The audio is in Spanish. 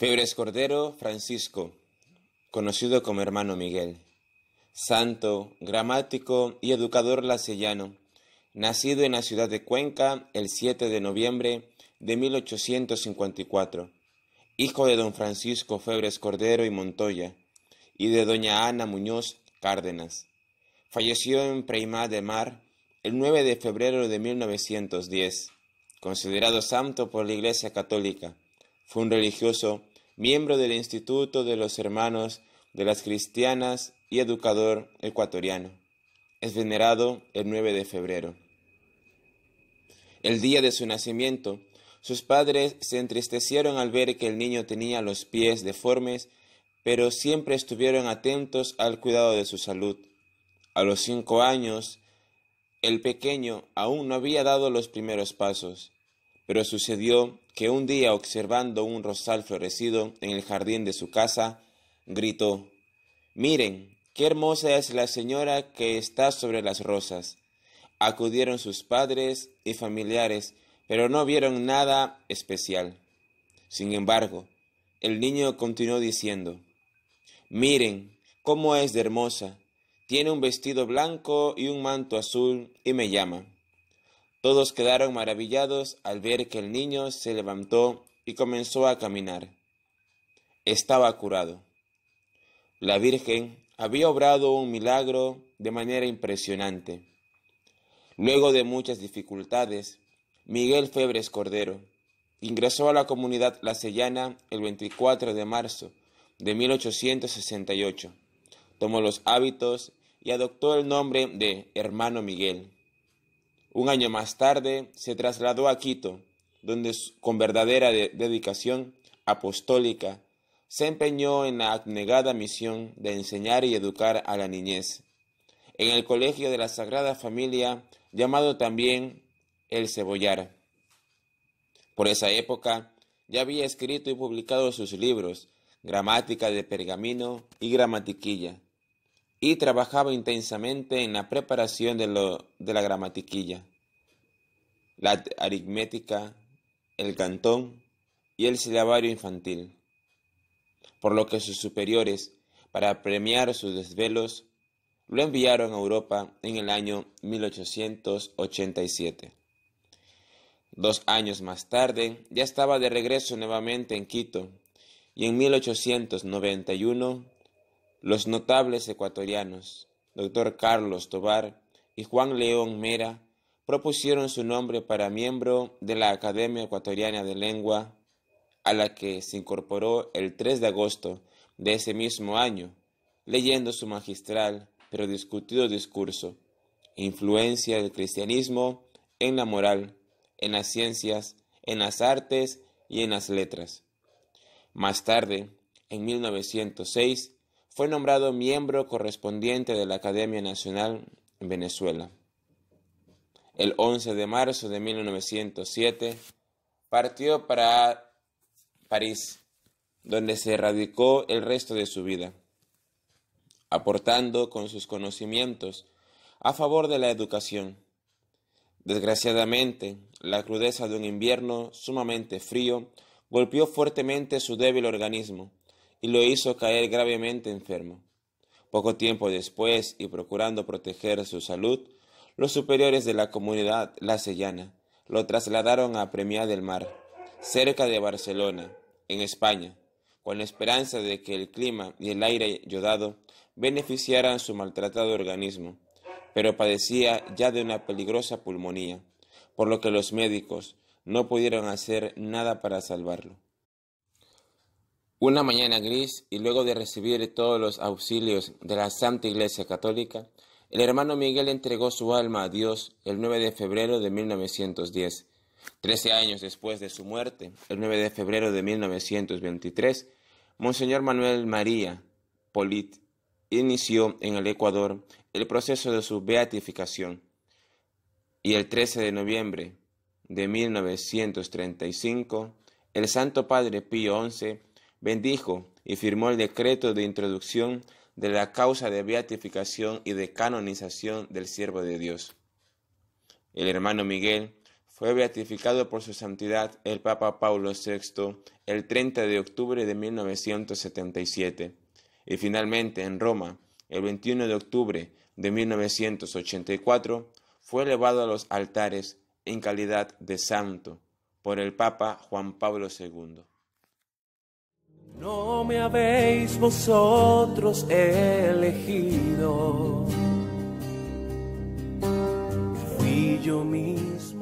Febres Cordero Francisco, conocido como hermano Miguel, santo, gramático y educador lasellano, nacido en la ciudad de Cuenca el 7 de noviembre de 1854, hijo de don Francisco Febres Cordero y Montoya y de doña Ana Muñoz Cárdenas. Falleció en Preimá de Mar el 9 de febrero de 1910, considerado santo por la Iglesia Católica. Fue un religioso miembro del Instituto de los Hermanos de las Cristianas y educador ecuatoriano. Es venerado el 9 de febrero. El día de su nacimiento, sus padres se entristecieron al ver que el niño tenía los pies deformes, pero siempre estuvieron atentos al cuidado de su salud. A los cinco años, el pequeño aún no había dado los primeros pasos. Pero sucedió que un día observando un rosal florecido en el jardín de su casa, gritó, Miren, qué hermosa es la señora que está sobre las rosas. Acudieron sus padres y familiares, pero no vieron nada especial. Sin embargo, el niño continuó diciendo, Miren, cómo es de hermosa. Tiene un vestido blanco y un manto azul y me llama. Todos quedaron maravillados al ver que el niño se levantó y comenzó a caminar. Estaba curado. La Virgen había obrado un milagro de manera impresionante. Luego de muchas dificultades, Miguel Febres Cordero ingresó a la comunidad lacellana el 24 de marzo de 1868. Tomó los hábitos y adoptó el nombre de Hermano Miguel. Un año más tarde se trasladó a Quito, donde con verdadera dedicación apostólica se empeñó en la abnegada misión de enseñar y educar a la niñez. En el Colegio de la Sagrada Familia, llamado también El Cebollar. Por esa época ya había escrito y publicado sus libros, Gramática de Pergamino y Gramatiquilla, y trabajaba intensamente en la preparación de, la gramatiquilla, la aritmética, el cantón y el silabario infantil, por lo que sus superiores, para premiar sus desvelos, lo enviaron a Europa en el año 1887. Dos años más tarde ya estaba de regreso nuevamente en Quito y en 1891 los notables ecuatorianos, doctor Carlos Tobar y Juan León Mera, propusieron su nombre para miembro de la Academia Ecuatoriana de Lengua, a la que se incorporó el 3 de agosto de ese mismo año, leyendo su magistral pero discutido discurso, Influencia del cristianismo en la moral, en las ciencias, en las artes y en las letras. Más tarde, en 1906, fue nombrado miembro correspondiente de la Academia Nacional en Venezuela. El 11 de marzo de 1907 partió para París, donde se radicó el resto de su vida, aportando con sus conocimientos a favor de la educación. Desgraciadamente, la crudeza de un invierno sumamente frío golpeó fuertemente su débil organismo, y lo hizo caer gravemente enfermo. Poco tiempo después, y procurando proteger su salud, los superiores de la comunidad la lo trasladaron a Premia del Mar, cerca de Barcelona, en España, con la esperanza de que el clima y el aire yodado beneficiaran su maltratado organismo, pero padecía ya de una peligrosa pulmonía, por lo que los médicos no pudieron hacer nada para salvarlo. Una mañana gris y luego de recibir todos los auxilios de la Santa Iglesia Católica, el hermano Miguel entregó su alma a Dios el 9 de febrero de 1910. Trece años después de su muerte, el 9 de febrero de 1923, Monseñor Manuel María Polit inició en el Ecuador el proceso de su beatificación y el 13 de noviembre de 1935, el Santo Padre Pío XI bendijo y firmó el decreto de introducción de la causa de beatificación y de canonización del siervo de Dios. El hermano Miguel fue beatificado por su santidad el Papa Paulo VI el 30 de octubre de 1977 y finalmente en Roma el 21 de octubre de 1984 fue elevado a los altares en calidad de santo por el Papa Juan Pablo II. No me habéis vosotros elegido, fui yo mismo.